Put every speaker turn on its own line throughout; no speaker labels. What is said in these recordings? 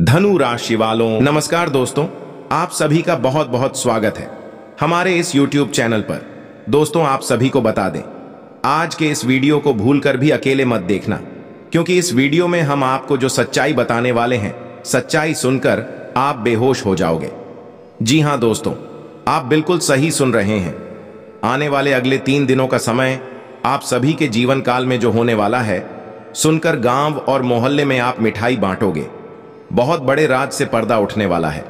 धनु राशि वालों नमस्कार दोस्तों आप सभी का बहुत बहुत स्वागत है हमारे इस YouTube चैनल पर दोस्तों आप सभी को बता दें आज के इस वीडियो को भूलकर भी अकेले मत देखना क्योंकि इस वीडियो में हम आपको जो सच्चाई बताने वाले हैं सच्चाई सुनकर आप बेहोश हो जाओगे जी हां दोस्तों आप बिल्कुल सही सुन रहे हैं आने वाले अगले तीन दिनों का समय आप सभी के जीवन काल में जो होने वाला है सुनकर गांव और मोहल्ले में आप मिठाई बांटोगे बहुत बड़े राज से पर्दा उठने वाला है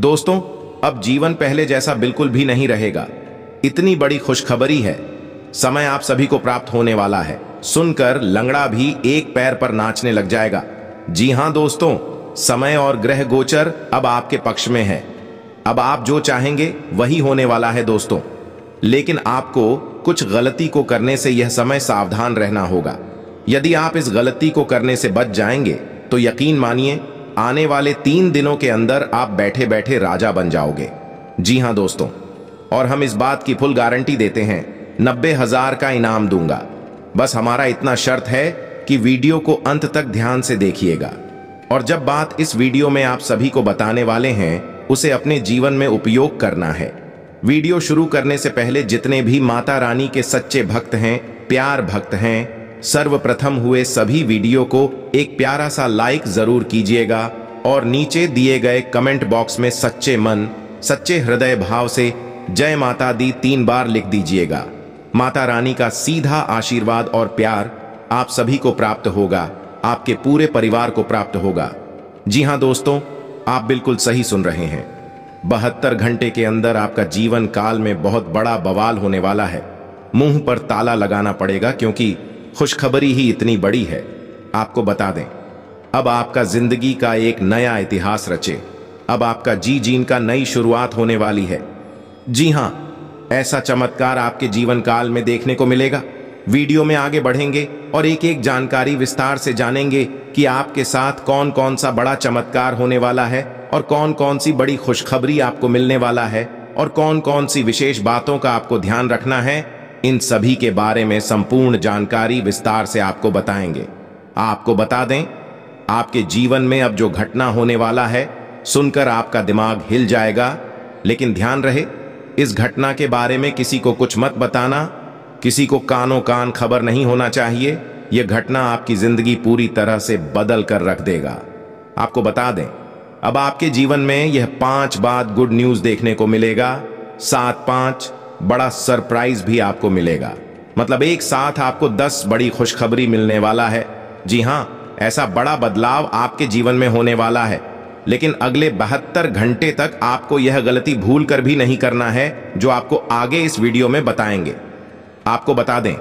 दोस्तों अब जीवन पहले जैसा बिल्कुल भी नहीं रहेगा इतनी बड़ी खुशखबरी है समय आप सभी को प्राप्त होने वाला है सुनकर लंगड़ा भी एक पैर पर नाचने लग जाएगा जी हां दोस्तों समय और ग्रह गोचर अब आपके पक्ष में है अब आप जो चाहेंगे वही होने वाला है दोस्तों लेकिन आपको कुछ गलती को करने से यह समय सावधान रहना होगा यदि आप इस गलती को करने से बच जाएंगे तो यकीन मानिए आने वाले तीन दिनों के अंदर आप बैठे बैठे राजा बन जाओगे जी हाँ दोस्तों और हम इस बात की फुल गारंटी देते हैं नब्बे हजार का इनाम दूंगा बस हमारा इतना शर्त है कि वीडियो को अंत तक ध्यान से देखिएगा और जब बात इस वीडियो में आप सभी को बताने वाले हैं उसे अपने जीवन में उपयोग करना है वीडियो शुरू करने से पहले जितने भी माता रानी के सच्चे भक्त हैं प्यार भक्त हैं सर्वप्रथम हुए सभी वीडियो को एक प्यारा सा लाइक जरूर कीजिएगा और नीचे दिए गए कमेंट बॉक्स में सच्चे मन सच्चे हृदय भाव से जय माता दी तीन बार लिख दीजिएगा माता रानी का सीधा आशीर्वाद और प्यार आप सभी को प्राप्त होगा आपके पूरे परिवार को प्राप्त होगा जी हाँ दोस्तों आप बिल्कुल सही सुन रहे हैं बहत्तर घंटे के अंदर आपका जीवन काल में बहुत बड़ा बवाल होने वाला है मुंह पर ताला लगाना पड़ेगा क्योंकि खुशखबरी ही इतनी बड़ी है आपको बता दें अब आपका जिंदगी का एक नया इतिहास रचे अब आपका जी जीन का नई शुरुआत होने वाली है जी हाँ ऐसा चमत्कार आपके जीवन काल में देखने को मिलेगा वीडियो में आगे बढ़ेंगे और एक एक जानकारी विस्तार से जानेंगे कि आपके साथ कौन कौन सा बड़ा चमत्कार होने वाला है और कौन कौन सी बड़ी खुशखबरी आपको मिलने वाला है और कौन कौन सी विशेष बातों का आपको ध्यान रखना है इन सभी के बारे में संपूर्ण जानकारी विस्तार से आपको बताएंगे आपको बता दें आपके जीवन में अब जो घटना होने वाला है सुनकर आपका दिमाग हिल जाएगा लेकिन ध्यान रहे इस घटना के बारे में किसी को कुछ मत बताना किसी को कानों कान खबर नहीं होना चाहिए यह घटना आपकी जिंदगी पूरी तरह से बदल कर रख देगा आपको बता दें अब आपके जीवन में यह पांच बात गुड न्यूज देखने को मिलेगा सात पांच बड़ा सरप्राइज भी आपको मिलेगा मतलब एक साथ आपको दस बड़ी खुशखबरी मिलने वाला है जी हाँ ऐसा बड़ा बदलाव आपके जीवन में होने वाला है लेकिन अगले बहत्तर घंटे तक आपको यह गलती भूल कर भी नहीं करना है जो आपको आगे इस वीडियो में बताएंगे आपको बता दें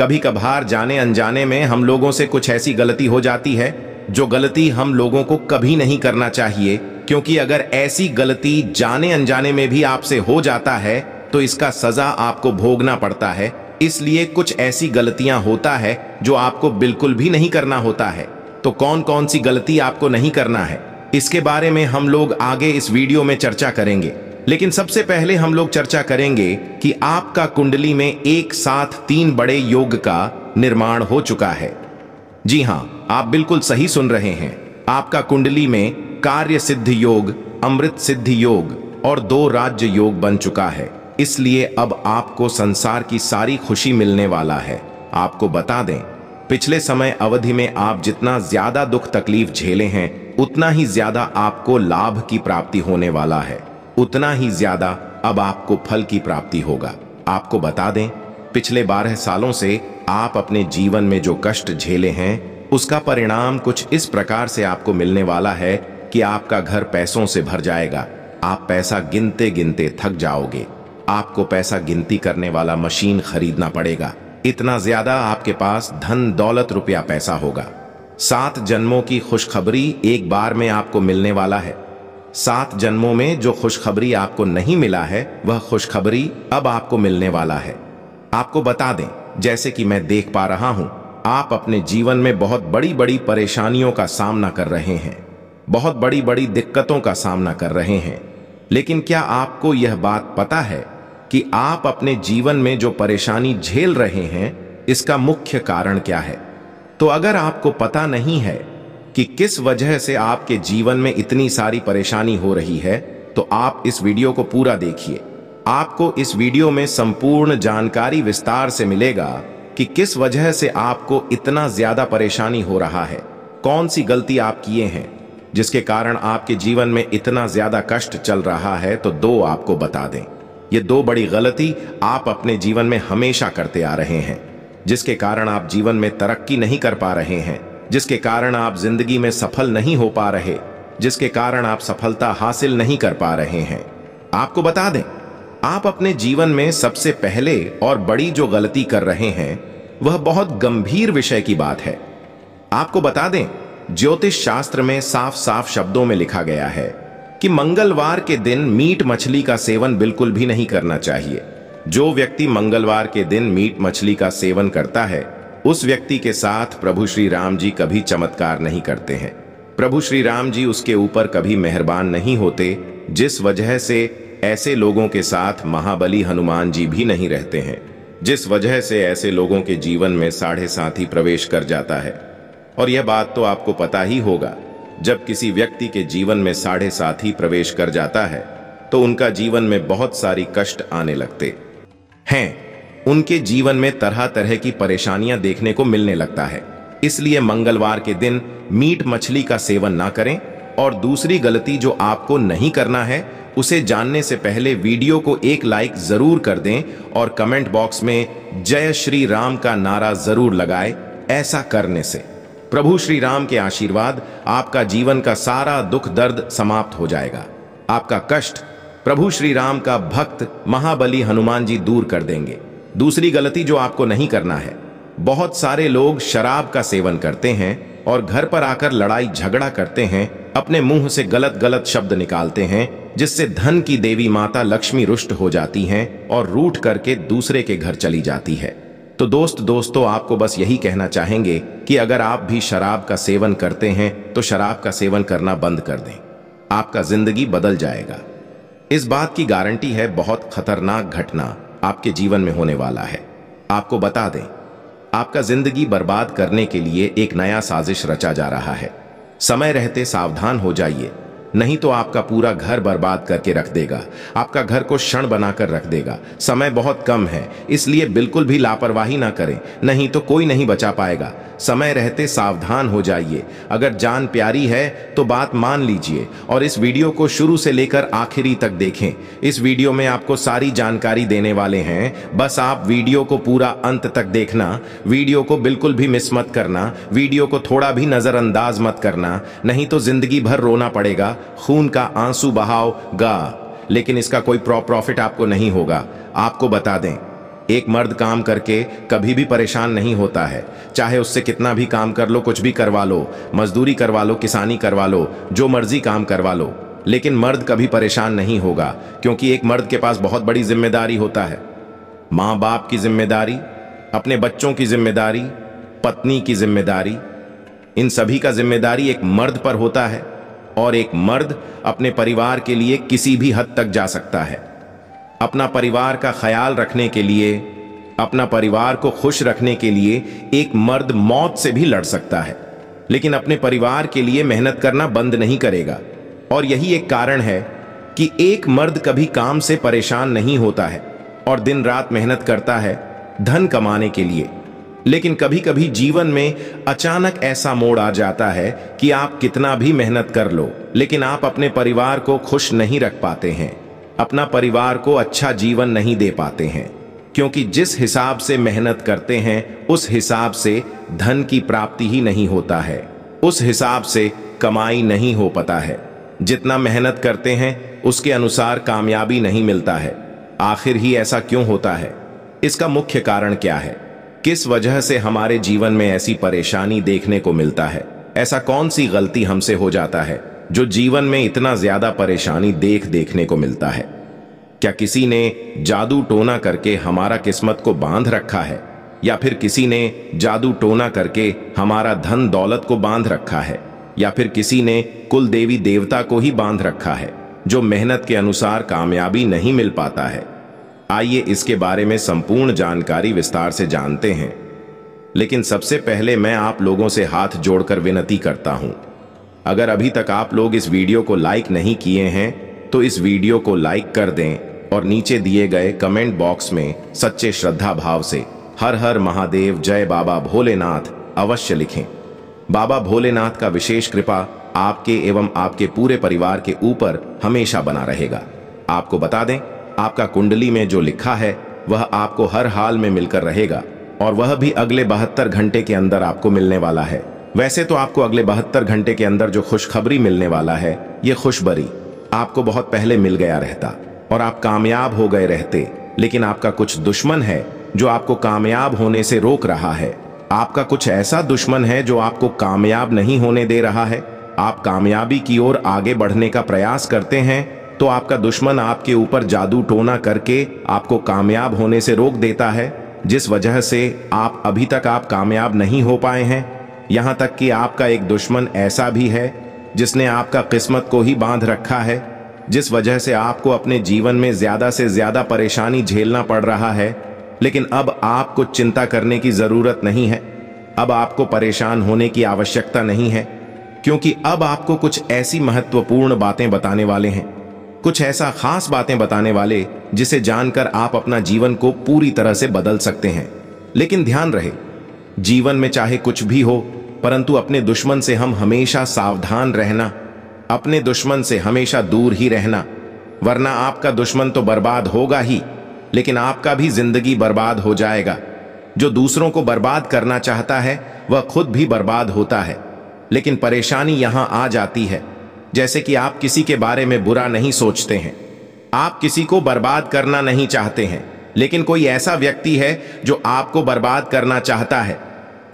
कभी कभार जाने अनजाने में हम लोगों से कुछ ऐसी गलती हो जाती है जो गलती हम लोगों को कभी नहीं करना चाहिए क्योंकि अगर ऐसी गलती जाने अनजाने में भी आपसे हो जाता है तो इसका सजा आपको भोगना पड़ता है इसलिए कुछ ऐसी गलतियां होता है जो आपको बिल्कुल भी नहीं करना होता है तो कौन कौन सी गलती आपको नहीं करना है इसके बारे में हम लोग आगे इस वीडियो में चर्चा करेंगे लेकिन सबसे पहले हम लोग चर्चा करेंगे कि आपका कुंडली में एक साथ तीन बड़े योग का निर्माण हो चुका है जी हां आप बिल्कुल सही सुन रहे हैं आपका कुंडली में कार्य सिद्ध योग अमृत सिद्ध योग और दो राज्य योग बन चुका है इसलिए अब आपको संसार की सारी खुशी मिलने वाला है आपको बता दें पिछले समय अवधि में आप जितना ज्यादा दुख तकलीफ झेले हैं उतना ही ज्यादा आपको लाभ की प्राप्ति होने वाला है उतना ही ज्यादा अब आपको फल की प्राप्ति होगा आपको बता दें पिछले बारह सालों से आप अपने जीवन में जो कष्ट झेले हैं उसका परिणाम कुछ इस प्रकार से आपको मिलने वाला है कि आपका घर पैसों से भर जाएगा आप पैसा गिनते गिनते थक जाओगे आपको पैसा गिनती करने वाला मशीन खरीदना पड़ेगा इतना ज्यादा आपके पास धन दौलत रुपया पैसा होगा सात जन्मों की खुशखबरी एक बार में आपको मिलने वाला है सात जन्मों में जो खुशखबरी आपको नहीं मिला है वह खुशखबरी अब आपको मिलने वाला है आपको बता दें जैसे कि मैं देख पा रहा हूं आप अपने जीवन में बहुत बड़ी बड़ी परेशानियों का सामना कर रहे हैं बहुत बड़ी बड़ी दिक्कतों का सामना कर रहे हैं लेकिन क्या आपको यह बात पता है कि आप अपने जीवन में जो परेशानी झेल रहे हैं इसका मुख्य कारण क्या है तो अगर आपको पता नहीं है कि किस वजह से आपके जीवन में इतनी सारी परेशानी हो रही है तो आप इस वीडियो को पूरा देखिए आपको इस वीडियो में संपूर्ण जानकारी विस्तार से मिलेगा कि किस वजह से आपको इतना ज्यादा परेशानी हो रहा है कौन सी गलती आप किए हैं जिसके कारण आपके जीवन में इतना ज्यादा कष्ट चल रहा है तो दो आपको बता दें ये दो बड़ी गलती आप अपने जीवन में हमेशा करते आ रहे हैं जिसके कारण आप जीवन में तरक्की नहीं कर पा रहे हैं जिसके कारण आप जिंदगी में सफल नहीं हो पा रहे जिसके कारण आप सफलता हासिल नहीं कर पा रहे हैं आपको बता दें आप अपने जीवन में सबसे पहले और बड़ी जो गलती कर रहे हैं वह बहुत गंभीर विषय की बात है आपको बता दें ज्योतिष शास्त्र में साफ साफ शब्दों में लिखा गया है कि मंगलवार के दिन मीट मछली का सेवन बिल्कुल भी नहीं करना चाहिए जो व्यक्ति मंगलवार के दिन मीट मछली का सेवन करता है उस व्यक्ति के साथ प्रभु श्री राम जी कभी चमत्कार नहीं करते हैं प्रभु श्री राम जी उसके ऊपर कभी मेहरबान नहीं होते जिस वजह से ऐसे लोगों के साथ महाबली हनुमान जी भी नहीं रहते हैं जिस वजह से ऐसे लोगों के जीवन में साढ़े साथ ही प्रवेश कर जाता है और यह बात तो आपको पता ही होगा जब किसी व्यक्ति के जीवन में साढ़े सात ही प्रवेश कर जाता है तो उनका जीवन में बहुत सारी कष्ट आने लगते हैं उनके जीवन में तरह तरह की परेशानियां देखने को मिलने लगता है इसलिए मंगलवार के दिन मीट मछली का सेवन ना करें और दूसरी गलती जो आपको नहीं करना है उसे जानने से पहले वीडियो को एक लाइक जरूर कर दें और कमेंट बॉक्स में जय श्री राम का नारा जरूर लगाएं ऐसा करने से प्रभु श्री राम के आशीर्वाद आपका जीवन का सारा दुख दर्द समाप्त हो जाएगा आपका कष्ट प्रभु श्री राम का भक्त महाबली हनुमान जी दूर कर देंगे दूसरी गलती जो आपको नहीं करना है बहुत सारे लोग शराब का सेवन करते हैं और घर पर आकर लड़ाई झगड़ा करते हैं अपने मुंह से गलत गलत शब्द निकालते हैं जिससे धन की देवी माता लक्ष्मी रुष्ट हो जाती हैं और रूठ करके दूसरे के घर चली जाती है तो दोस्त दोस्तों आपको बस यही कहना चाहेंगे कि अगर आप भी शराब का सेवन करते हैं तो शराब का सेवन करना बंद कर दें आपका जिंदगी बदल जाएगा इस बात की गारंटी है बहुत खतरनाक घटना आपके जीवन में होने वाला है आपको बता दें आपका जिंदगी बर्बाद करने के लिए एक नया साजिश रचा जा रहा है समय रहते सावधान हो जाइए नहीं तो आपका पूरा घर बर्बाद करके रख देगा आपका घर को क्षण बनाकर रख देगा समय बहुत कम है इसलिए बिल्कुल भी लापरवाही ना करें नहीं तो कोई नहीं बचा पाएगा समय रहते सावधान हो जाइए अगर जान प्यारी है तो बात मान लीजिए और इस वीडियो को शुरू से लेकर आखिरी तक देखें इस वीडियो में आपको सारी जानकारी देने वाले हैं बस आप वीडियो को पूरा अंत तक देखना वीडियो को बिल्कुल भी मिस मत करना वीडियो को थोड़ा भी नज़रअंदाज मत करना नहीं तो जिंदगी भर रोना पड़ेगा खून का आंसू गा लेकिन इसका कोई प्रॉफिट आपको नहीं होगा आपको बता दें एक मर्द काम करके कभी भी परेशान नहीं होता है चाहे उससे कितना भी काम कर लो कुछ भी करवा लो मजदूरी करवा लो किसानी करवा लो जो मर्जी काम करवा लो लेकिन मर्द कभी परेशान नहीं होगा क्योंकि एक मर्द के पास बहुत बड़ी जिम्मेदारी होता है मां बाप की जिम्मेदारी अपने बच्चों की जिम्मेदारी पत्नी की जिम्मेदारी इन सभी का जिम्मेदारी एक मर्द पर होता है और एक मर्द अपने परिवार के लिए किसी भी हद तक जा सकता है अपना परिवार का ख्याल रखने के लिए अपना परिवार को खुश रखने के लिए एक मर्द मौत से भी लड़ सकता है लेकिन अपने परिवार के लिए मेहनत करना बंद नहीं करेगा और यही एक कारण है कि एक मर्द कभी काम से परेशान नहीं होता है और दिन रात मेहनत करता है धन कमाने के लिए लेकिन कभी कभी जीवन में अचानक ऐसा मोड़ आ जाता है कि आप कितना भी मेहनत कर लो लेकिन आप अपने परिवार को खुश नहीं रख पाते हैं अपना परिवार को अच्छा जीवन नहीं दे पाते हैं क्योंकि जिस हिसाब से मेहनत करते हैं उस हिसाब से धन की प्राप्ति ही नहीं होता है उस हिसाब से कमाई नहीं हो पाता है जितना मेहनत करते हैं उसके अनुसार कामयाबी नहीं मिलता है आखिर ही ऐसा क्यों होता है इसका मुख्य कारण क्या है किस वजह से हमारे जीवन में ऐसी परेशानी देखने को मिलता है ऐसा कौन सी गलती हमसे हो जाता है जो जीवन में इतना ज्यादा परेशानी देख देखने को मिलता है क्या किसी ने जादू टोना करके हमारा किस्मत को बांध रखा है या फिर किसी ने जादू टोना करके हमारा धन दौलत को बांध रखा है या फिर किसी ने कुल देवी देवता को ही बांध रखा है जो मेहनत के अनुसार कामयाबी नहीं मिल पाता है आइए इसके बारे में संपूर्ण जानकारी विस्तार से जानते हैं लेकिन सबसे पहले मैं आप लोगों से हाथ जोड़कर विनती करता हूं अगर अभी तक आप लोग इस वीडियो को लाइक नहीं किए हैं तो इस वीडियो को लाइक कर दें और नीचे दिए गए कमेंट बॉक्स में सच्चे श्रद्धा भाव से हर हर महादेव जय बाबा भोलेनाथ अवश्य लिखें बाबा भोलेनाथ का विशेष कृपा आपके एवं आपके पूरे परिवार के ऊपर हमेशा बना रहेगा आपको बता दें आपका कुंडली में जो लिखा है वह आपको हर हाल में मिलकर रहेगा और वह भी अगले बहत्तर घंटे के अंदर आपको मिलने वाला है वैसे तो आपको अगले बहत्तर घंटे के अंदर जो खुशखबरी मिलने वाला है ये खुशबरी आपको बहुत पहले मिल गया रहता और आप कामयाब हो गए रहते लेकिन आपका कुछ दुश्मन है जो आपको कामयाब होने से रोक रहा है आपका कुछ ऐसा दुश्मन है जो आपको कामयाब नहीं होने दे रहा है आप कामयाबी की ओर आगे बढ़ने का प्रयास करते हैं तो आपका दुश्मन आपके ऊपर जादू टोना करके आपको कामयाब होने से रोक देता है जिस वजह से आप अभी तक आप कामयाब नहीं हो पाए हैं यहाँ तक कि आपका एक दुश्मन ऐसा भी है जिसने आपका किस्मत को ही बांध रखा है जिस वजह से आपको अपने जीवन में ज़्यादा से ज़्यादा परेशानी झेलना पड़ रहा है लेकिन अब आपको चिंता करने की ज़रूरत नहीं है अब आपको परेशान होने की आवश्यकता नहीं है क्योंकि अब आपको कुछ ऐसी महत्वपूर्ण बातें बताने वाले हैं कुछ ऐसा खास बातें बताने वाले जिसे जानकर आप अपना जीवन को पूरी तरह से बदल सकते हैं लेकिन ध्यान रहे जीवन में चाहे कुछ भी हो परंतु अपने दुश्मन से हम हमेशा सावधान रहना अपने दुश्मन से हमेशा दूर ही रहना वरना आपका दुश्मन तो बर्बाद होगा ही लेकिन आपका भी जिंदगी बर्बाद हो जाएगा जो दूसरों को बर्बाद करना चाहता है वह खुद भी बर्बाद होता है लेकिन परेशानी यहां आ जाती है जैसे कि आप किसी के बारे में बुरा नहीं सोचते हैं आप किसी को बर्बाद करना नहीं चाहते हैं लेकिन कोई ऐसा व्यक्ति है जो आपको बर्बाद करना चाहता है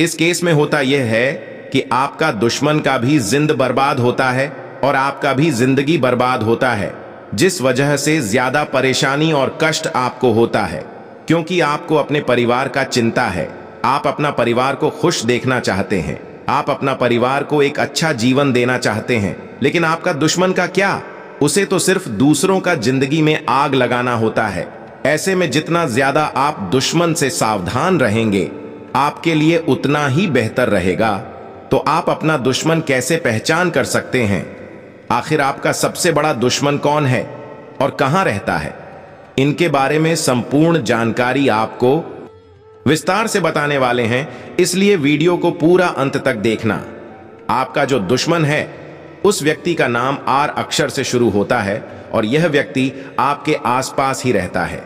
इस केस में होता यह है कि आपका दुश्मन का भी जिंद बर्बाद होता है और आपका भी जिंदगी बर्बाद होता है जिस वजह से ज्यादा परेशानी और कष्ट आपको होता है क्योंकि आपको अपने परिवार का चिंता है आप अपना परिवार को खुश देखना चाहते हैं आप अपना परिवार को एक अच्छा जीवन देना चाहते हैं लेकिन आपका दुश्मन का क्या उसे तो सिर्फ दूसरों का जिंदगी में आग लगाना होता है ऐसे में जितना ज्यादा आप दुश्मन से सावधान रहेंगे आपके लिए उतना ही बेहतर रहेगा तो आप अपना दुश्मन कैसे पहचान कर सकते हैं आखिर आपका सबसे बड़ा दुश्मन कौन है और कहां रहता है इनके बारे में संपूर्ण जानकारी आपको विस्तार से बताने वाले हैं इसलिए वीडियो को पूरा अंत तक देखना आपका जो दुश्मन है उस व्यक्ति का नाम आर अक्षर से शुरू होता है और यह व्यक्ति आपके आसपास ही रहता है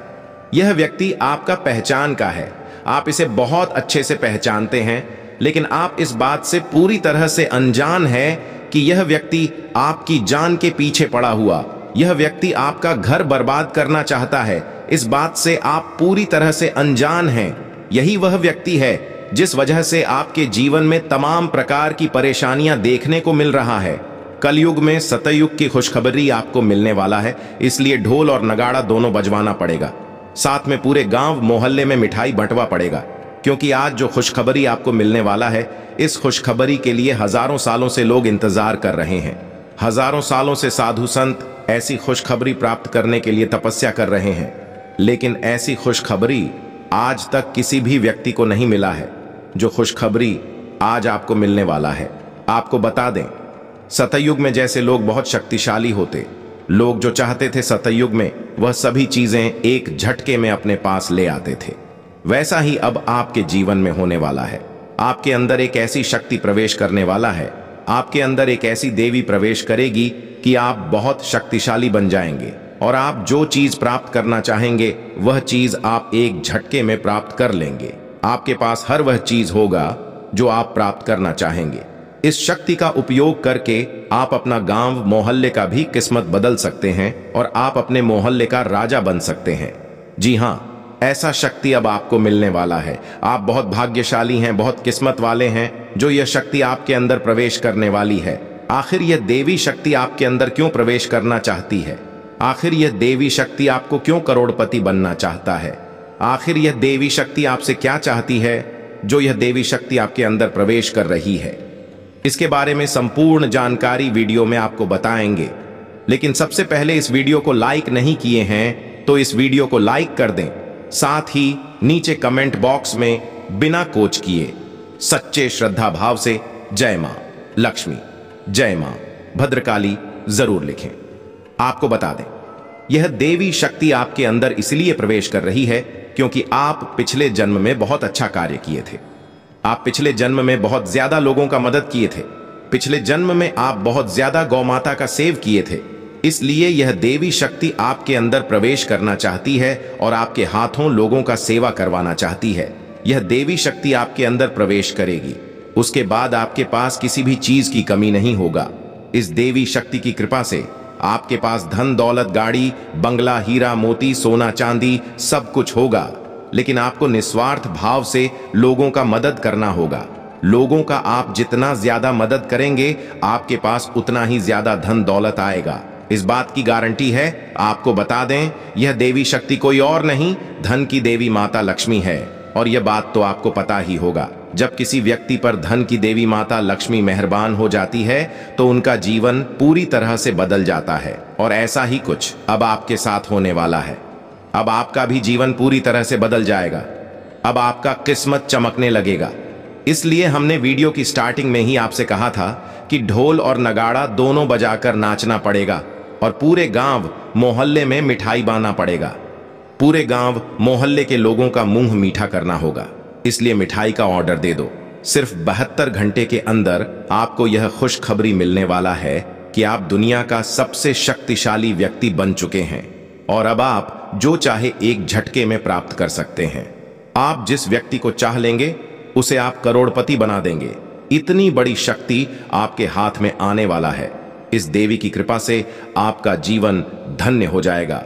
यह व्यक्ति आपका पहचान का है आप इसे बहुत अच्छे से पहचानते हैं लेकिन आप इस बात से पूरी तरह से अनजान है कि यह व्यक्ति आपकी जान के पीछे पड़ा हुआ यह व्यक्ति आपका घर बर्बाद करना चाहता है इस बात से आप पूरी तरह से अनजान हैं यही वह व्यक्ति है जिस वजह से आपके जीवन में तमाम प्रकार की परेशानियां देखने को मिल रहा है कलयुग में सतयुग की खुशखबरी आपको मिलने वाला है इसलिए ढोल और नगाड़ा दोनों बजवाना पड़ेगा साथ में पूरे गांव मोहल्ले में मिठाई बंटवा पड़ेगा क्योंकि आज जो खुशखबरी आपको मिलने वाला है इस खुशखबरी के लिए हजारों सालों से लोग इंतजार कर रहे हैं हजारों सालों से साधु संत ऐसी खुशखबरी प्राप्त करने के लिए तपस्या कर रहे हैं लेकिन ऐसी खुशखबरी आज तक किसी भी व्यक्ति को नहीं मिला है जो खुशखबरी आज आपको मिलने वाला है आपको बता दें सतयुग में जैसे लोग बहुत शक्तिशाली होते लोग जो चाहते थे सतयुग में वह सभी चीजें एक झटके में अपने पास ले आते थे वैसा ही अब आपके जीवन में होने वाला है आपके अंदर एक ऐसी शक्ति प्रवेश करने वाला है आपके अंदर एक ऐसी देवी प्रवेश करेगी कि आप बहुत शक्तिशाली बन जाएंगे और आप जो चीज प्राप्त करना चाहेंगे वह चीज आप एक झटके में प्राप्त कर लेंगे आपके पास हर वह चीज होगा जो आप प्राप्त करना चाहेंगे इस शक्ति का उपयोग करके आप अपना गांव मोहल्ले का भी किस्मत बदल सकते हैं और आप अपने मोहल्ले का राजा बन सकते हैं जी हाँ ऐसा शक्ति अब आपको मिलने वाला है आप बहुत भाग्यशाली हैं बहुत किस्मत वाले हैं जो यह शक्ति आपके अंदर प्रवेश करने वाली है आखिर यह देवी शक्ति आपके अंदर क्यों प्रवेश करना चाहती है आखिर यह देवी शक्ति आपको क्यों करोड़पति बनना चाहता है आखिर यह देवी शक्ति आपसे क्या चाहती है जो यह देवी शक्ति आपके अंदर प्रवेश कर रही है इसके बारे में संपूर्ण जानकारी वीडियो में आपको बताएंगे लेकिन सबसे पहले इस वीडियो को लाइक नहीं किए हैं तो इस वीडियो को लाइक कर दें साथ ही नीचे कमेंट बॉक्स में बिना कोच किए सच्चे श्रद्धा भाव से जय मां लक्ष्मी जय मां भद्रकाली जरूर लिखें आपको बता दें यह देवी शक्ति आपके अंदर इसलिए प्रवेश कर रही है क्योंकि आप पिछले जन्म में बहुत अच्छा कार्य किए थे आप पिछले जन्म में बहुत ज्यादा लोगों का मदद किए थे पिछले जन्म में आप बहुत ज्यादा गौ माता का सेव किए थे इसलिए यह देवी शक्ति आपके अंदर प्रवेश करना चाहती है और आपके हाथों लोगों का सेवा करवाना चाहती है यह देवी शक्ति आपके अंदर प्रवेश करेगी उसके बाद आपके पास किसी भी चीज की कमी नहीं होगा इस देवी शक्ति की कृपा से आपके पास धन दौलत गाड़ी बंगला हीरा मोती सोना चांदी सब कुछ होगा लेकिन आपको निस्वार्थ भाव से लोगों का मदद करना होगा लोगों का आप जितना ज्यादा मदद करेंगे आपके पास उतना ही ज्यादा धन दौलत आएगा इस बात की गारंटी है आपको बता दें यह देवी शक्ति कोई और नहीं धन की देवी माता लक्ष्मी है और यह बात तो आपको पता ही होगा जब किसी व्यक्ति पर धन की देवी माता लक्ष्मी मेहरबान हो जाती है तो उनका जीवन पूरी तरह से बदल जाता है और ऐसा ही कुछ अब आपके साथ होने वाला है अब आपका भी जीवन पूरी तरह से बदल जाएगा अब आपका किस्मत चमकने लगेगा इसलिए हमने वीडियो की स्टार्टिंग में ही आपसे कहा था कि ढोल और नगाड़ा दोनों बजाकर नाचना पड़ेगा और पूरे गांव मोहल्ले में मिठाई बाना पड़ेगा पूरे गांव मोहल्ले के लोगों का मुंह मीठा करना होगा इसलिए मिठाई का ऑर्डर दे दो सिर्फ बहत्तर घंटे के अंदर आपको यह खुशखबरी मिलने वाला है कि आप दुनिया का सबसे शक्तिशाली व्यक्ति बन चुके हैं और अब आप जो चाहे एक झटके में प्राप्त कर सकते हैं आप जिस व्यक्ति को चाह लेंगे उसे आप करोड़पति बना देंगे इतनी बड़ी शक्ति आपके हाथ में आने वाला है इस देवी की कृपा से आपका जीवन धन्य हो जाएगा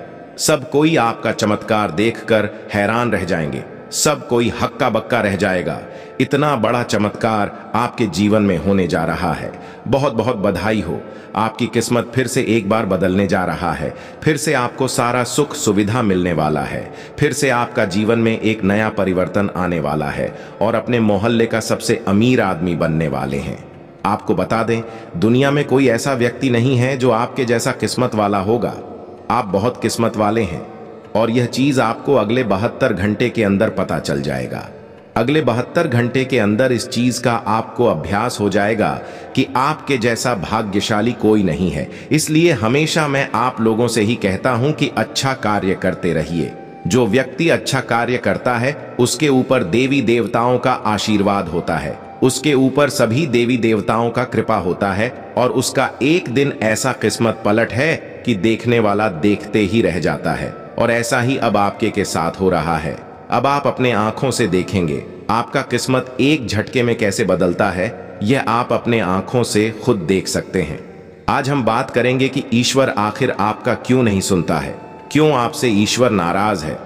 सब कोई आपका चमत्कार देखकर हैरान रह जाएंगे सब कोई हक्का बक्का रह जाएगा इतना बड़ा चमत्कार आपके जीवन में होने जा रहा है बहुत बहुत बधाई हो आपकी किस्मत फिर से एक बार बदलने जा रहा है फिर से आपको सारा सुख सुविधा मिलने वाला है फिर से आपका जीवन में एक नया परिवर्तन आने वाला है और अपने मोहल्ले का सबसे अमीर आदमी बनने वाले हैं आपको बता दें दुनिया में कोई ऐसा व्यक्ति नहीं है जो आपके जैसा किस्मत वाला होगा आप बहुत किस्मत वाले हैं और यह चीज़ आपको अगले बहत्तर घंटे के अंदर पता चल जाएगा अगले बहत्तर घंटे के अंदर इस चीज़ का आपको अभ्यास हो जाएगा कि आपके जैसा भाग्यशाली कोई नहीं है इसलिए हमेशा मैं आप लोगों से ही कहता हूं कि अच्छा कार्य करते रहिए जो व्यक्ति अच्छा कार्य करता है उसके ऊपर देवी देवताओं का आशीर्वाद होता है उसके ऊपर सभी देवी देवताओं का कृपा होता है और उसका एक दिन ऐसा किस्मत पलट है कि देखने वाला देखते ही रह जाता है और ऐसा ही अब आपके के साथ हो रहा है अब आप अपने आंखों से देखेंगे आपका किस्मत एक झटके में कैसे बदलता है यह आप अपने आंखों से खुद देख सकते हैं आज हम बात करेंगे कि ईश्वर आखिर आपका क्यों नहीं सुनता है क्यों आपसे ईश्वर नाराज है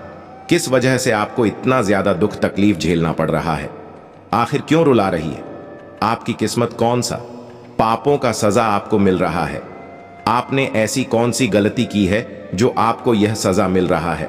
किस वजह से आपको इतना ज्यादा दुख तकलीफ झेलना पड़ रहा है आखिर क्यों रुला रही है आपकी किस्मत कौन सा पापों का सजा आपको मिल रहा है आपने ऐसी कौन सी गलती की है जो आपको यह सजा मिल रहा है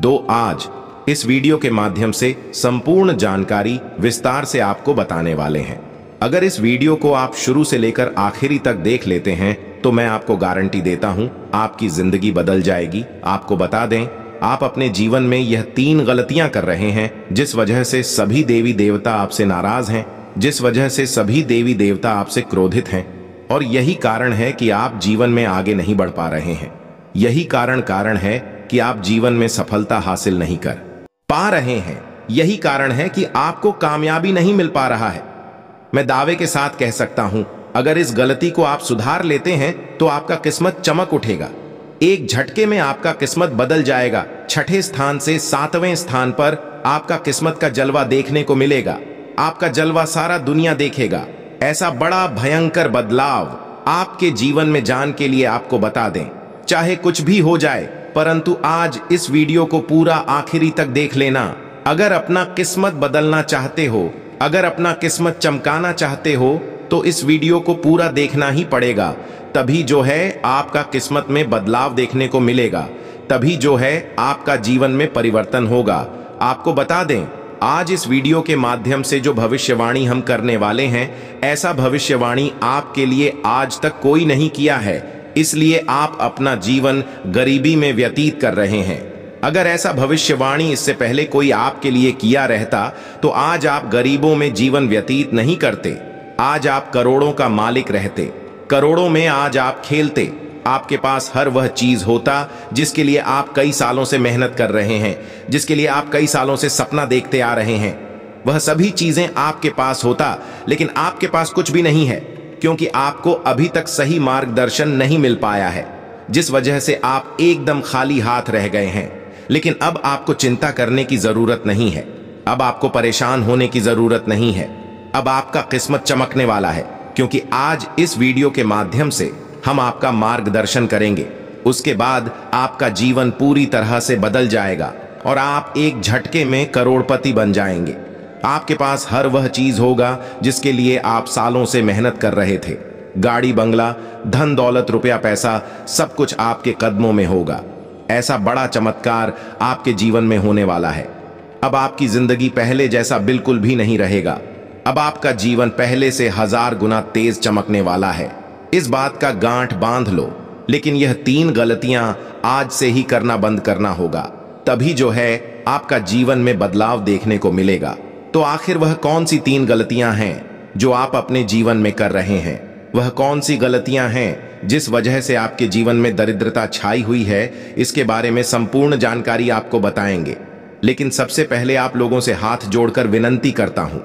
दो आज इस वीडियो के माध्यम से संपूर्ण जानकारी विस्तार से आपको बताने वाले हैं अगर इस वीडियो को आप शुरू से लेकर आखिरी तक देख लेते हैं तो मैं आपको गारंटी देता हूं आपकी जिंदगी बदल जाएगी आपको बता दें आप अपने जीवन में यह तीन गलतियां कर रहे हैं जिस वजह से सभी देवी देवता आपसे नाराज हैं जिस वजह से सभी देवी देवता आपसे क्रोधित हैं और यही कारण है कि आप जीवन में आगे नहीं बढ़ पा रहे हैं यही कारण कारण है कि आप जीवन में सफलता हासिल नहीं कर पा रहे हैं यही कारण है कि आपको कामयाबी नहीं मिल पा रहा है मैं दावे के साथ कह सकता हूं अगर इस गलती को आप सुधार लेते हैं तो आपका किस्मत चमक उठेगा एक झटके में आपका किस्मत बदल जाएगा छठे स्थान से सातवें स्थान पर आपका किस्मत का जलवा देखने को मिलेगा आपका जलवा सारा दुनिया देखेगा ऐसा बड़ा भयंकर बदलाव आपके जीवन में जान के लिए आपको बता दें चाहे कुछ भी हो जाए परंतु आज इस वीडियो को पूरा आखिरी तक देख लेना अगर अपना किस्मत बदलना चाहते हो अगर अपना किस्मत चमकाना चाहते हो तो इस वीडियो को पूरा देखना ही पड़ेगा तभी जो है आपका किस्मत में बदलाव देखने को मिलेगा तभी जो है आपका जीवन में परिवर्तन होगा आपको बता दें आज इस वीडियो के माध्यम से जो भविष्यवाणी हम करने वाले हैं ऐसा भविष्यवाणी आपके लिए आज तक कोई नहीं किया है इसलिए आप अपना जीवन गरीबी में व्यतीत कर रहे हैं अगर ऐसा भविष्यवाणी इससे पहले कोई आपके लिए किया रहता तो आज आप गरीबों में जीवन व्यतीत नहीं करते आज आप करोड़ों का मालिक रहते करोड़ों में आज आप खेलते आपके पास हर वह चीज होता जिसके लिए आप कई सालों से मेहनत कर रहे हैं जिसके लिए आप कई सालों से सपना देखते आ रहे हैं वह सभी चीजें आपके पास होता लेकिन आपके पास कुछ भी नहीं है क्योंकि आपको अभी तक सही मार्गदर्शन नहीं मिल पाया है जिस वजह से आप एकदम खाली हाथ रह गए हैं लेकिन अब आपको चिंता करने की जरूरत नहीं है अब आपको परेशान होने की जरूरत नहीं है अब आपका किस्मत चमकने वाला है क्योंकि आज इस वीडियो के माध्यम से हम आपका मार्गदर्शन करेंगे उसके बाद आपका जीवन पूरी तरह से बदल जाएगा और आप एक झटके में करोड़पति बन जाएंगे आपके पास हर वह चीज़ होगा जिसके लिए आप सालों से मेहनत कर रहे थे गाड़ी बंगला धन दौलत रुपया पैसा सब कुछ आपके कदमों में होगा ऐसा बड़ा चमत्कार आपके जीवन में होने वाला है अब आपकी जिंदगी पहले जैसा बिल्कुल भी नहीं रहेगा अब आपका जीवन पहले से हजार गुना तेज चमकने वाला है इस बात का गांठ बांध लो लेकिन यह तीन गलतियां आज से ही करना बंद करना होगा तभी जो है आपका जीवन में बदलाव देखने को मिलेगा तो आखिर वह कौन सी तीन गलतियां हैं जो आप अपने जीवन में कर रहे हैं वह कौन सी गलतियां हैं जिस वजह से आपके जीवन में दरिद्रता छाई हुई है इसके बारे में संपूर्ण जानकारी आपको बताएंगे लेकिन सबसे पहले आप लोगों से हाथ जोड़कर विनंती करता हूं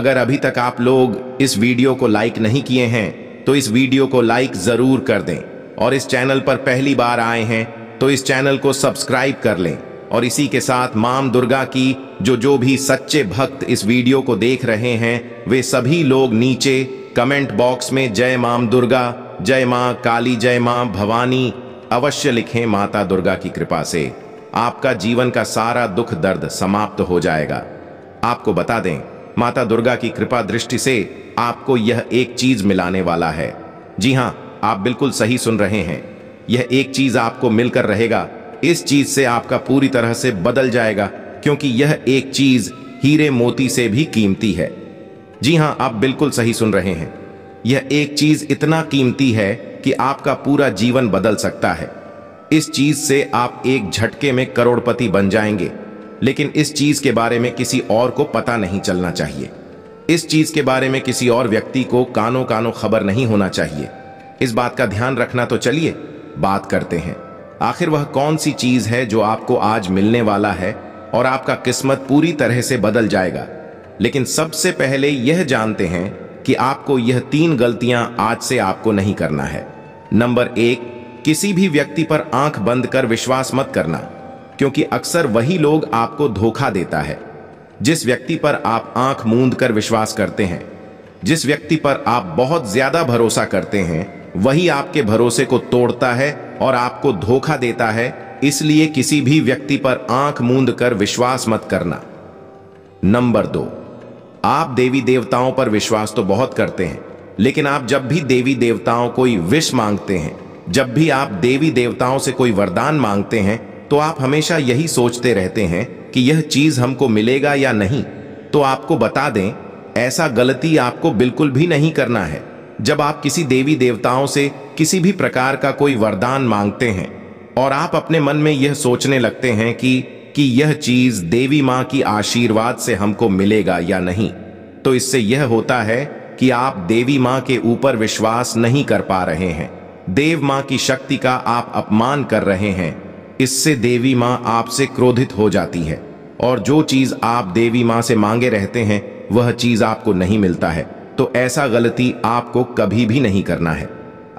अगर अभी तक आप लोग इस वीडियो को लाइक नहीं किए हैं तो इस वीडियो को लाइक ज़रूर कर दें और इस चैनल पर पहली बार आए हैं तो इस चैनल को सब्सक्राइब कर लें और इसी के साथ माम दुर्गा की जो जो भी सच्चे भक्त इस वीडियो को देख रहे हैं वे सभी लोग नीचे कमेंट बॉक्स में जय माम दुर्गा जय माँ काली जय माँ भवानी अवश्य लिखें माता दुर्गा की कृपा से आपका जीवन का सारा दुख दर्द समाप्त हो जाएगा आपको बता दें माता दुर्गा की कृपा दृष्टि से आपको यह एक चीज मिलाने वाला है जी हाँ आप बिल्कुल सही सुन रहे हैं यह एक चीज आपको मिलकर रहेगा इस चीज से आपका पूरी तरह से बदल जाएगा क्योंकि यह एक चीज हीरे मोती से भी कीमती है जी हां आप बिल्कुल सही सुन रहे हैं यह एक चीज इतना कीमती है कि आपका पूरा जीवन बदल सकता है इस चीज से आप एक झटके में करोड़पति बन जाएंगे लेकिन इस चीज के बारे में किसी और को पता नहीं चलना चाहिए इस चीज के बारे में किसी और व्यक्ति को कानों कानों खबर नहीं होना चाहिए इस बात का ध्यान रखना तो चलिए बात करते हैं आखिर वह कौन सी चीज है जो आपको आज मिलने वाला है और आपका किस्मत पूरी तरह से बदल जाएगा लेकिन सबसे पहले यह जानते हैं कि आपको यह तीन गलतियां आज से आपको नहीं करना है नंबर एक किसी भी व्यक्ति पर आंख बंद कर विश्वास मत करना क्योंकि अक्सर वही लोग आपको धोखा देता है जिस व्यक्ति पर आप आंख मूंद कर विश्वास करते हैं जिस व्यक्ति पर आप बहुत ज्यादा भरोसा करते हैं वही आपके भरोसे को तोड़ता है और आपको धोखा देता है इसलिए किसी भी व्यक्ति पर आंख मूंद कर विश्वास मत करना नंबर दो आप देवी देवताओं पर विश्वास तो बहुत करते हैं लेकिन आप जब भी देवी देवताओं कोई विश मांगते हैं जब भी आप देवी देवताओं से कोई वरदान मांगते हैं तो आप हमेशा यही सोचते रहते हैं कि यह चीज हमको मिलेगा या नहीं तो आपको बता दें ऐसा गलती आपको बिल्कुल भी नहीं करना है जब आप किसी देवी देवताओं से किसी भी प्रकार का कोई वरदान मांगते हैं और आप अपने मन में यह सोचने लगते हैं कि कि यह चीज देवी माँ की आशीर्वाद से हमको मिलेगा या नहीं तो इससे यह होता है कि आप देवी माँ के ऊपर विश्वास नहीं कर पा रहे हैं देव माँ की शक्ति का आप अपमान कर रहे हैं इससे देवी माँ आपसे क्रोधित हो जाती है और जो चीज आप देवी माँ से मांगे रहते हैं वह चीज आपको नहीं मिलता है तो ऐसा गलती आपको कभी भी नहीं करना है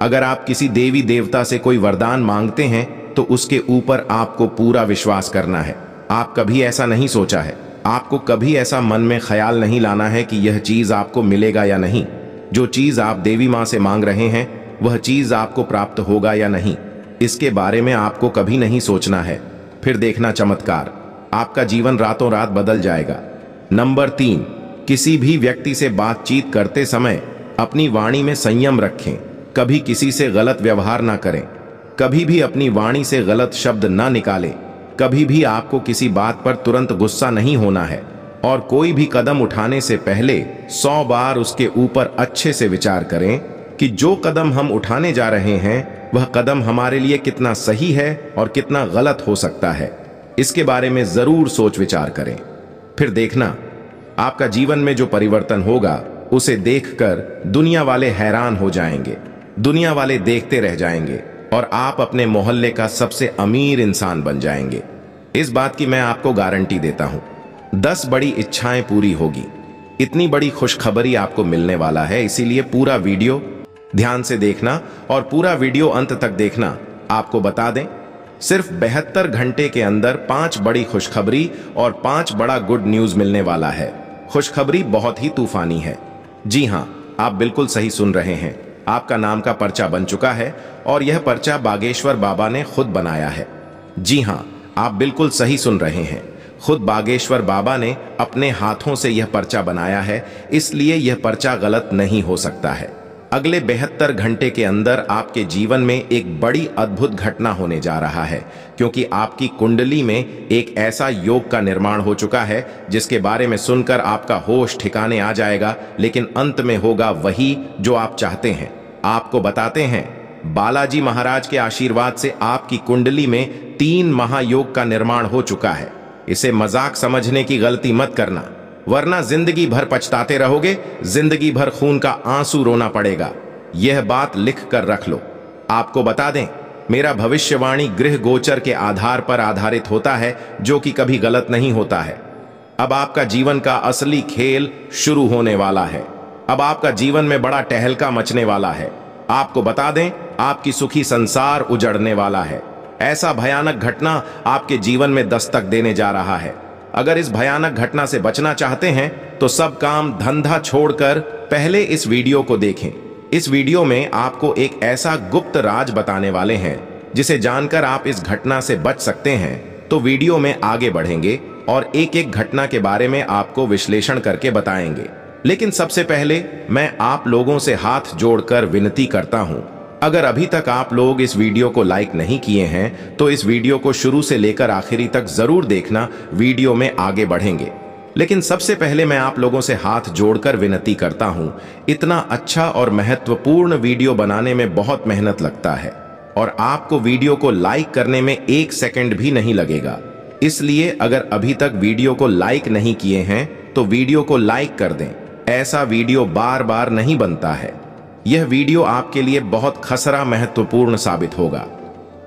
अगर आप किसी देवी देवता से कोई वरदान मांगते हैं तो उसके ऊपर आपको पूरा विश्वास करना है आप कभी ऐसा नहीं सोचा है आपको कभी ऐसा मन में ख्याल नहीं लाना है कि यह चीज़ आपको मिलेगा या नहीं जो चीज़ आप देवी माँ से मांग रहे हैं वह चीज़ आपको प्राप्त होगा या नहीं इसके बारे में आपको कभी नहीं सोचना है फिर देखना चमत्कार आपका जीवन रातों रात बदल जाएगा नंबर तीन किसी भी व्यक्ति से बातचीत करते समय अपनी वाणी में संयम रखें कभी किसी से गलत व्यवहार ना करें कभी भी अपनी वाणी से गलत शब्द ना निकालें कभी भी आपको किसी बात पर तुरंत गुस्सा नहीं होना है और कोई भी कदम उठाने से पहले सौ बार उसके ऊपर अच्छे से विचार करें कि जो कदम हम उठाने जा रहे हैं वह कदम हमारे लिए कितना सही है और कितना गलत हो सकता है इसके बारे में ज़रूर सोच विचार करें फिर देखना आपका जीवन में जो परिवर्तन होगा उसे देखकर दुनिया वाले हैरान हो जाएंगे दुनिया वाले देखते रह जाएंगे और आप अपने मोहल्ले का सबसे अमीर इंसान बन जाएंगे इस बात की मैं आपको गारंटी देता हूं दस बड़ी इच्छाएं पूरी होगी इतनी बड़ी खुशखबरी आपको मिलने वाला है इसीलिए पूरा वीडियो ध्यान से देखना और पूरा वीडियो अंत तक देखना आपको बता दें सिर्फ बेहतर घंटे के अंदर पांच बड़ी खुशखबरी और पांच बड़ा गुड न्यूज मिलने वाला है खुशखबरी बहुत ही तूफानी है जी हाँ आप बिल्कुल सही सुन रहे हैं आपका नाम का पर्चा बन चुका है और यह पर्चा बागेश्वर बाबा ने खुद बनाया है जी हाँ आप बिल्कुल सही सुन रहे हैं खुद बागेश्वर बाबा ने अपने हाथों से यह पर्चा बनाया है इसलिए यह पर्चा गलत नहीं हो सकता है अगले बेहतर घंटे के अंदर आपके जीवन में एक बड़ी अद्भुत घटना होने जा रहा है क्योंकि आपकी कुंडली में एक ऐसा योग का निर्माण हो चुका है जिसके बारे में सुनकर आपका होश ठिकाने आ जाएगा लेकिन अंत में होगा वही जो आप चाहते हैं आपको बताते हैं बालाजी महाराज के आशीर्वाद से आपकी कुंडली में तीन महायोग का निर्माण हो चुका है इसे मजाक समझने की गलती मत करना वरना जिंदगी भर पछताते रहोगे जिंदगी भर खून का आंसू रोना पड़ेगा यह बात लिख कर रख लो आपको बता दें मेरा भविष्यवाणी गृह गोचर के आधार पर आधारित होता है जो कि कभी गलत नहीं होता है अब आपका जीवन का असली खेल शुरू होने वाला है अब आपका जीवन में बड़ा टहलका मचने वाला है आपको बता दें आपकी सुखी संसार उजड़ने वाला है ऐसा भयानक घटना आपके जीवन में दस्तक देने जा रहा है अगर इस भयानक घटना से बचना चाहते हैं तो सब काम धंधा छोड़कर पहले इस वीडियो को देखें इस वीडियो में आपको एक ऐसा गुप्त राज बताने वाले हैं जिसे जानकर आप इस घटना से बच सकते हैं तो वीडियो में आगे बढ़ेंगे और एक एक घटना के बारे में आपको विश्लेषण करके बताएंगे लेकिन सबसे पहले मैं आप लोगों से हाथ जोड़कर विनती करता हूं अगर अभी तक आप लोग इस वीडियो को लाइक नहीं किए हैं तो इस वीडियो को शुरू से लेकर आखिरी तक जरूर देखना वीडियो में आगे बढ़ेंगे लेकिन सबसे पहले मैं आप लोगों से हाथ जोड़कर विनती करता हूं इतना अच्छा और महत्वपूर्ण वीडियो बनाने में बहुत मेहनत लगता है और आपको वीडियो को लाइक करने में एक सेकेंड भी नहीं लगेगा इसलिए अगर अभी तक वीडियो को लाइक नहीं किए हैं तो वीडियो को लाइक कर दें ऐसा वीडियो बार बार नहीं बनता है यह वीडियो आपके लिए बहुत खसरा महत्वपूर्ण साबित होगा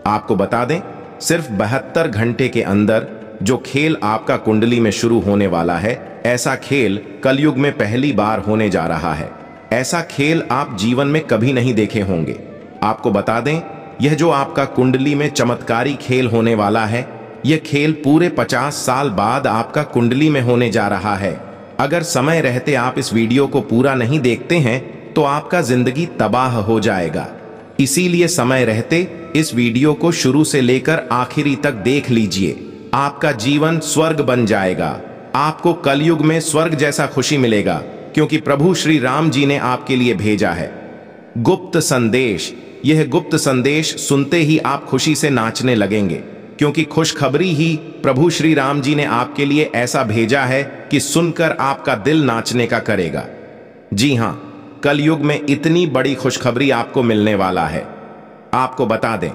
आपको बता दें सिर्फ बहत्तर घंटे के अंदर जो खेल आपका कुंडली में शुरू होने वाला है ऐसा खेल कलयुग में पहली बार होने जा रहा है ऐसा खेल आप जीवन में कभी नहीं देखे होंगे आपको बता दें यह जो आपका कुंडली में चमत्कारी खेल होने वाला है यह खेल पूरे 50 साल बाद आपका कुंडली में होने जा रहा है अगर समय रहते आप इस वीडियो को पूरा नहीं देखते हैं तो आपका जिंदगी तबाह हो जाएगा इसीलिए समय रहते इस वीडियो को शुरू से लेकर आखिरी तक देख लीजिए आपका जीवन स्वर्ग बन जाएगा आपको कलयुग में स्वर्ग जैसा खुशी मिलेगा क्योंकि प्रभु श्री राम जी ने आपके लिए भेजा है गुप्त संदेश यह गुप्त संदेश सुनते ही आप खुशी से नाचने लगेंगे क्योंकि खुशखबरी ही प्रभु श्री राम जी ने आपके लिए ऐसा भेजा है कि सुनकर आपका दिल नाचने का करेगा जी हां कल युग में इतनी बड़ी खुशखबरी आपको मिलने वाला है आपको बता दें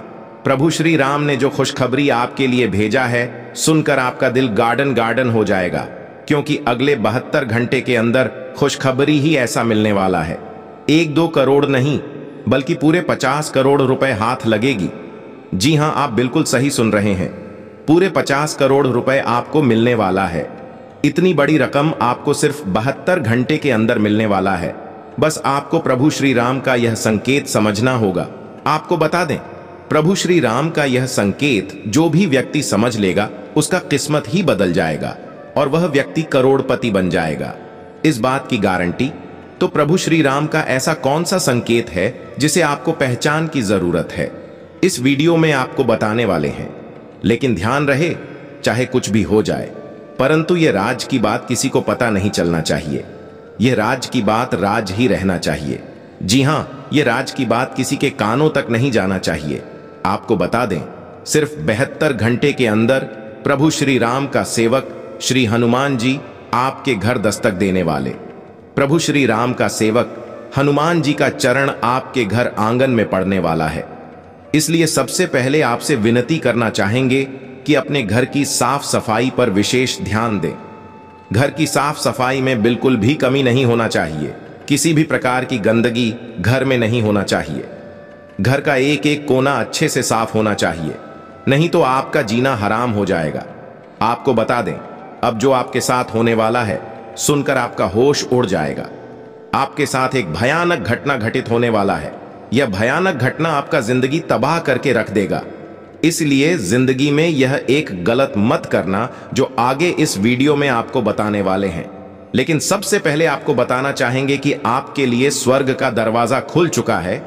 प्रभु श्री राम ने जो खुशखबरी आपके लिए भेजा है सुनकर आपका दिल गार्डन गार्डन हो जाएगा क्योंकि अगले बहत्तर घंटे के अंदर खुशखबरी ही ऐसा मिलने वाला है एक दो करोड़ नहीं बल्कि पूरे पचास करोड़ रुपए हाथ लगेगी जी हाँ आप बिल्कुल सही सुन रहे हैं पूरे पचास करोड़ रुपए आपको मिलने वाला है इतनी बड़ी रकम आपको सिर्फ बहत्तर घंटे के अंदर मिलने वाला है बस आपको प्रभु श्री राम का यह संकेत समझना होगा आपको बता दें प्रभु श्री राम का यह संकेत जो भी व्यक्ति समझ लेगा उसका किस्मत ही बदल जाएगा और वह व्यक्ति करोड़पति बन जाएगा इस बात की गारंटी तो प्रभु श्री राम का ऐसा कौन सा संकेत है जिसे आपको पहचान की जरूरत है इस वीडियो में आपको बताने वाले हैं लेकिन ध्यान रहे चाहे कुछ भी हो जाए परंतु ये राज की बात किसी को पता नहीं चलना चाहिए यह राज की बात राज ही रहना चाहिए जी हाँ ये राज की बात किसी के कानों तक नहीं जाना चाहिए आपको बता दें सिर्फ बेहतर घंटे के अंदर प्रभु श्री राम का सेवक श्री हनुमान जी आपके घर दस्तक देने वाले प्रभु श्री राम का सेवक हनुमान जी का चरण आपके घर आंगन में पड़ने वाला है इसलिए सबसे पहले आपसे विनती करना चाहेंगे कि अपने घर की साफ सफाई पर विशेष ध्यान दें घर की साफ सफाई में बिल्कुल भी कमी नहीं होना चाहिए किसी भी प्रकार की गंदगी घर में नहीं होना चाहिए घर का एक एक कोना अच्छे से साफ होना चाहिए नहीं तो आपका जीना हराम हो जाएगा आपको बता दें अब जो आपके साथ होने वाला है सुनकर आपका होश उड़ जाएगा आपके साथ एक भयानक घटना घटित होने वाला है यह भयानक घटना आपका जिंदगी तबाह करके रख देगा इसलिए जिंदगी में यह एक गलत मत करना जो आगे इस वीडियो में आपको बताने वाले हैं लेकिन सबसे पहले आपको बताना चाहेंगे कि आपके लिए स्वर्ग का दरवाजा खुल चुका है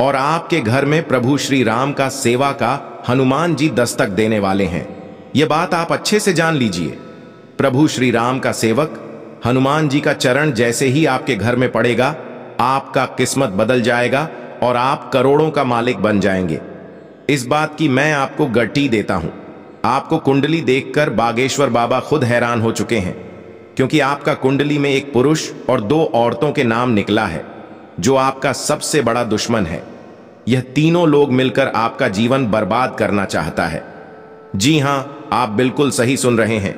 और आपके घर में प्रभु श्री राम का सेवा का हनुमान जी दस्तक देने वाले हैं यह बात आप अच्छे से जान लीजिए प्रभु श्री राम का सेवक हनुमान जी का चरण जैसे ही आपके घर में पड़ेगा आपका किस्मत बदल जाएगा और आप करोड़ों का मालिक बन जाएंगे इस बात की मैं आपको गट्टी देता हूं आपको कुंडली देखकर बागेश्वर बाबा खुद हैरान हो चुके हैं क्योंकि आपका कुंडली में एक पुरुष और दो औरतों के नाम निकला है जो आपका सबसे बड़ा दुश्मन है यह तीनों लोग मिलकर आपका जीवन बर्बाद करना चाहता है जी हां आप बिल्कुल सही सुन रहे हैं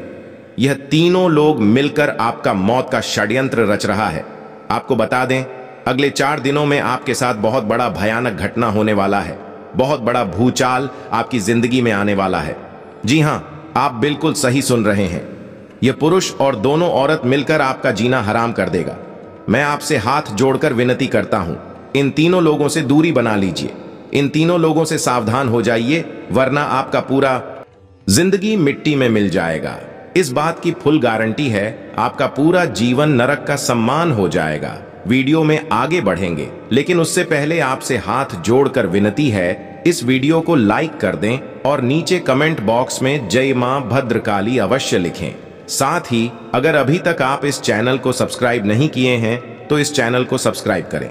यह तीनों लोग मिलकर आपका मौत का षड्यंत्र रच रहा है आपको बता दें अगले चार दिनों में आपके साथ बहुत बड़ा भयानक घटना होने वाला है बहुत बड़ा भूचाल आपकी जिंदगी में आने वाला है जी हाँ आप बिल्कुल सही सुन रहे हैं यह पुरुष और दोनों औरत मिलकर आपका जीना हराम कर देगा मैं आपसे हाथ जोड़कर विनती करता हूं इन तीनों लोगों से दूरी बना लीजिए इन तीनों लोगों से सावधान हो जाइए वरना आपका पूरा जिंदगी मिट्टी में मिल जाएगा इस बात की फुल गारंटी है आपका पूरा जीवन नरक का सम्मान हो जाएगा वीडियो में आगे बढ़ेंगे लेकिन उससे पहले आपसे हाथ जोड़कर विनती है इस वीडियो को लाइक कर दें और नीचे कमेंट बॉक्स में जय मां भद्रकाली अवश्य लिखें साथ ही अगर अभी तक आप इस चैनल को सब्सक्राइब नहीं किए हैं तो इस चैनल को सब्सक्राइब करें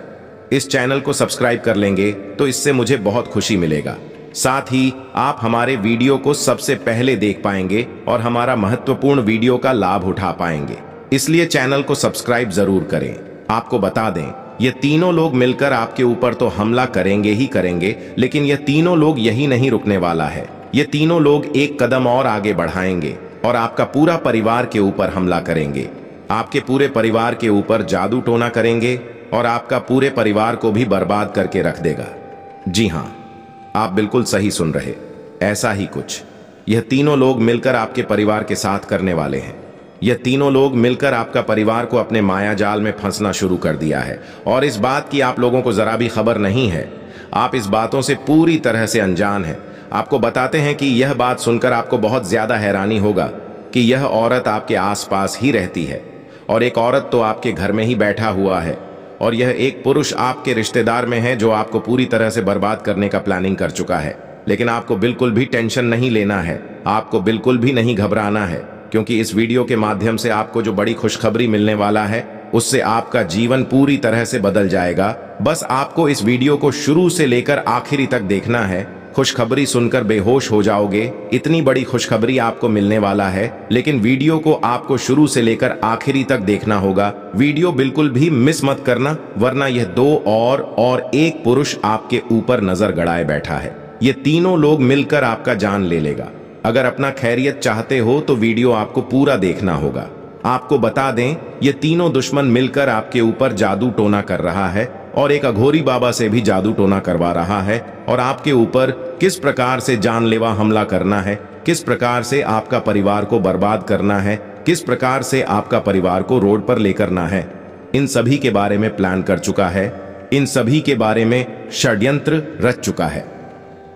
इस चैनल को सब्सक्राइब कर लेंगे तो इससे मुझे बहुत खुशी मिलेगा साथ ही आप हमारे वीडियो को सबसे पहले देख पाएंगे और हमारा महत्वपूर्ण वीडियो का लाभ उठा पाएंगे इसलिए चैनल को सब्सक्राइब जरूर करें आपको बता दें ये तीनों लोग मिलकर आपके ऊपर तो हमला करेंगे ही करेंगे लेकिन ये तीनों लोग यही नहीं रुकने वाला है ये तीनों लोग एक कदम और आगे बढ़ाएंगे और आपका पूरा परिवार के ऊपर हमला करेंगे आपके पूरे परिवार के ऊपर जादू टोना करेंगे और आपका पूरे परिवार को भी बर्बाद करके रख देगा जी हाँ आप बिल्कुल सही सुन रहे ऐसा ही कुछ यह तीनों लोग मिलकर आपके परिवार के साथ करने वाले हैं ये तीनों लोग मिलकर आपका परिवार को अपने माया जाल में फंसना शुरू कर दिया है और इस बात की आप लोगों को ज़रा भी खबर नहीं है आप इस बातों से पूरी तरह से अनजान हैं आपको बताते हैं कि यह बात सुनकर आपको बहुत ज़्यादा हैरानी होगा कि यह औरत आपके आसपास ही रहती है और एक औरत तो आपके घर में ही बैठा हुआ है और यह एक पुरुष आपके रिश्तेदार में है जो आपको पूरी तरह से बर्बाद करने का प्लानिंग कर चुका है लेकिन आपको बिल्कुल भी टेंशन नहीं लेना है आपको बिल्कुल भी नहीं घबराना है क्योंकि इस वीडियो के माध्यम से आपको जो बड़ी खुशखबरी मिलने वाला है उससे आपका जीवन पूरी तरह से बदल जाएगा बस आपको इस वीडियो को शुरू से लेकर आखिरी तक देखना है खुशखबरी सुनकर बेहोश हो जाओगे इतनी बड़ी खुशखबरी आपको मिलने वाला है लेकिन वीडियो को आपको शुरू से लेकर आखिरी तक देखना होगा वीडियो बिल्कुल भी मिस मत करना वरना यह दो और और एक पुरुष आपके ऊपर नजर गड़ाए बैठा है ये तीनों लोग मिलकर आपका जान ले लेगा अगर अपना खैरियत चाहते हो तो वीडियो आपको पूरा देखना होगा आपको बता दें ये तीनों दुश्मन मिलकर आपके ऊपर जादू टोना कर रहा है और एक अघोरी बाबा से भी जादू टोना करवा रहा है और आपके ऊपर किस प्रकार से जानलेवा हमला करना है किस प्रकार से आपका परिवार को बर्बाद करना है किस प्रकार से आपका परिवार को रोड पर ना है इन सभी के बारे में प्लान कर चुका है इन सभी के बारे में षड्यंत्र रच चुका है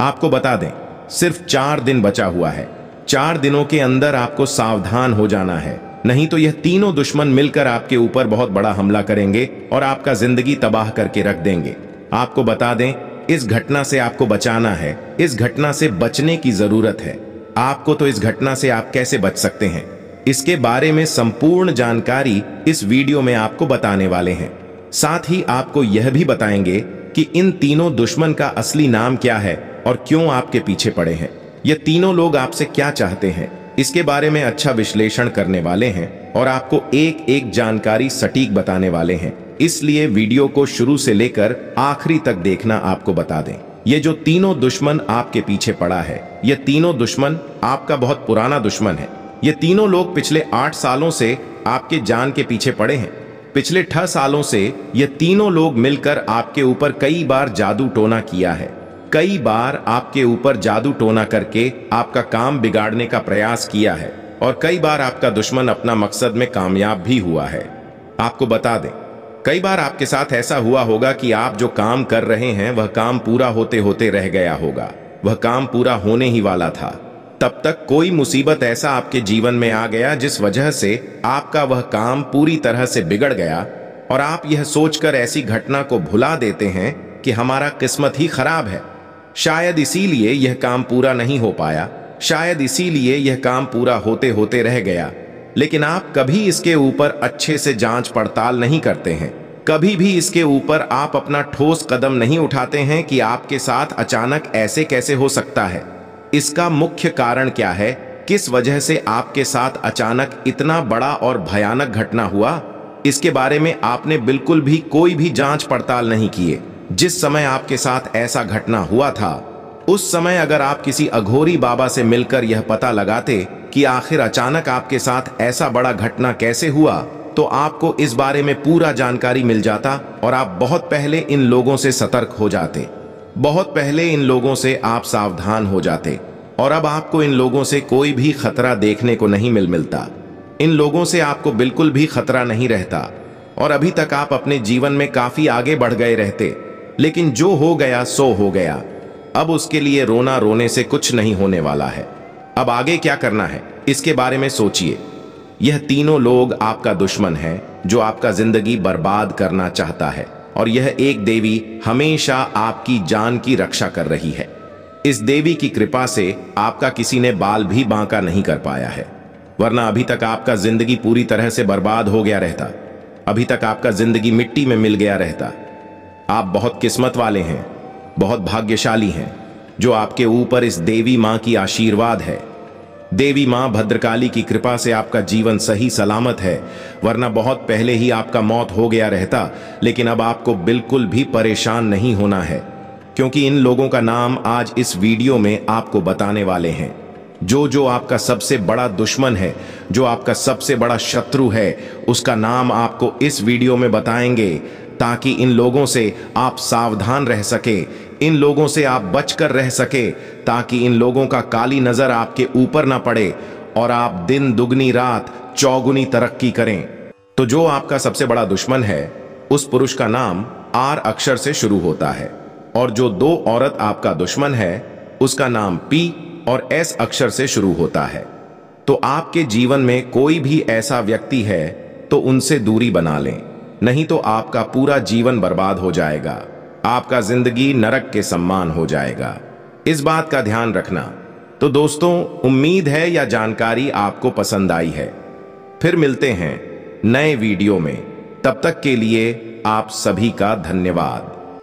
आपको बता दें सिर्फ चार दिन बचा हुआ है चार दिनों के अंदर आपको सावधान हो जाना है नहीं तो यह तीनों दुश्मन मिलकर आपके ऊपर बहुत बड़ा हमला करेंगे और आपका जिंदगी तबाह करके रख देंगे आपको बता दें इस घटना से आपको बचाना है इस घटना से बचने की जरूरत है आपको तो इस घटना से आप कैसे बच सकते हैं इसके बारे में संपूर्ण जानकारी इस वीडियो में आपको बताने वाले हैं साथ ही आपको यह भी बताएंगे कि इन तीनों दुश्मन का असली नाम क्या है और क्यों आपके पीछे पड़े हैं ये तीनों लोग आपसे क्या चाहते हैं इसके बारे में अच्छा विश्लेषण करने वाले हैं और आपको एक एक जानकारी सटीक बताने वाले हैं इसलिए वीडियो को शुरू से लेकर आखिरी तक देखना आपको बता दें ये जो तीनों दुश्मन आपके पीछे पड़ा है ये तीनों दुश्मन आपका बहुत पुराना दुश्मन है ये तीनों लोग पिछले आठ सालों से आपके जान के पीछे पड़े हैं पिछले ठह सालों से ये तीनों लोग मिलकर आपके ऊपर कई बार जादू टोना किया है कई बार आपके ऊपर जादू टोना करके आपका काम बिगाड़ने का प्रयास किया है और कई बार आपका दुश्मन अपना मकसद में कामयाब भी हुआ है आपको बता दें कई बार आपके साथ ऐसा हुआ होगा कि आप जो काम कर रहे हैं वह काम पूरा होते होते रह गया होगा वह काम पूरा होने ही वाला था तब तक कोई मुसीबत ऐसा आपके जीवन में आ गया जिस वजह से आपका वह काम पूरी तरह से बिगड़ गया और आप यह सोचकर ऐसी घटना को भुला देते हैं कि हमारा किस्मत ही खराब है शायद इसीलिए यह काम पूरा नहीं हो पाया शायद इसीलिए यह काम पूरा होते होते रह गया लेकिन आप कभी इसके ऊपर अच्छे से जांच पड़ताल नहीं करते हैं कभी भी इसके ऊपर आप अपना ठोस कदम नहीं उठाते हैं कि आपके साथ अचानक ऐसे कैसे हो सकता है इसका मुख्य कारण क्या है किस वजह से आपके साथ अचानक इतना बड़ा और भयानक घटना हुआ इसके बारे में आपने बिल्कुल भी कोई भी जांच पड़ताल नहीं किए जिस समय आपके साथ ऐसा घटना हुआ था उस समय अगर आप किसी अघोरी बाबा से मिलकर यह पता लगाते कि आखिर अचानक आपके साथ ऐसा बड़ा घटना कैसे हुआ तो आपको इस बारे में पूरा जानकारी मिल जाता और आप बहुत पहले इन लोगों से सतर्क हो जाते बहुत पहले इन लोगों से आप सावधान हो जाते और अब आपको इन लोगों से कोई भी खतरा देखने को नहीं मिल मिलता इन लोगों से आपको बिल्कुल भी खतरा नहीं रहता और अभी तक आप अपने जीवन में काफी आगे बढ़ गए रहते लेकिन जो हो गया सो हो गया अब उसके लिए रोना रोने से कुछ नहीं होने वाला है अब आगे क्या करना है इसके बारे में सोचिए यह तीनों लोग आपका दुश्मन है जो आपका जिंदगी बर्बाद करना चाहता है और यह एक देवी हमेशा आपकी जान की रक्षा कर रही है इस देवी की कृपा से आपका किसी ने बाल भी बांका नहीं कर पाया है वरना अभी तक आपका जिंदगी पूरी तरह से बर्बाद हो गया रहता अभी तक आपका जिंदगी मिट्टी में मिल गया रहता आप बहुत किस्मत वाले हैं बहुत भाग्यशाली हैं जो आपके ऊपर इस देवी माँ की आशीर्वाद है देवी माँ भद्रकाली की कृपा से आपका जीवन सही सलामत है वरना बहुत पहले ही आपका मौत हो गया रहता लेकिन अब आपको बिल्कुल भी परेशान नहीं होना है क्योंकि इन लोगों का नाम आज इस वीडियो में आपको बताने वाले हैं जो जो आपका सबसे बड़ा दुश्मन है जो आपका सबसे बड़ा शत्रु है उसका नाम आपको इस वीडियो में बताएंगे ताकि इन लोगों से आप सावधान रह सके इन लोगों से आप बचकर रह सके ताकि इन लोगों का काली नज़र आपके ऊपर ना पड़े और आप दिन दुगनी रात चौगुनी तरक्की करें तो जो आपका सबसे बड़ा दुश्मन है उस पुरुष का नाम आर अक्षर से शुरू होता है और जो दो औरत आपका दुश्मन है उसका नाम पी और एस अक्षर से शुरू होता है तो आपके जीवन में कोई भी ऐसा व्यक्ति है तो उनसे दूरी बना लें नहीं तो आपका पूरा जीवन बर्बाद हो जाएगा आपका जिंदगी नरक के सम्मान हो जाएगा इस बात का ध्यान रखना तो दोस्तों उम्मीद है या जानकारी आपको पसंद आई है फिर मिलते हैं नए वीडियो में तब तक के लिए आप सभी का धन्यवाद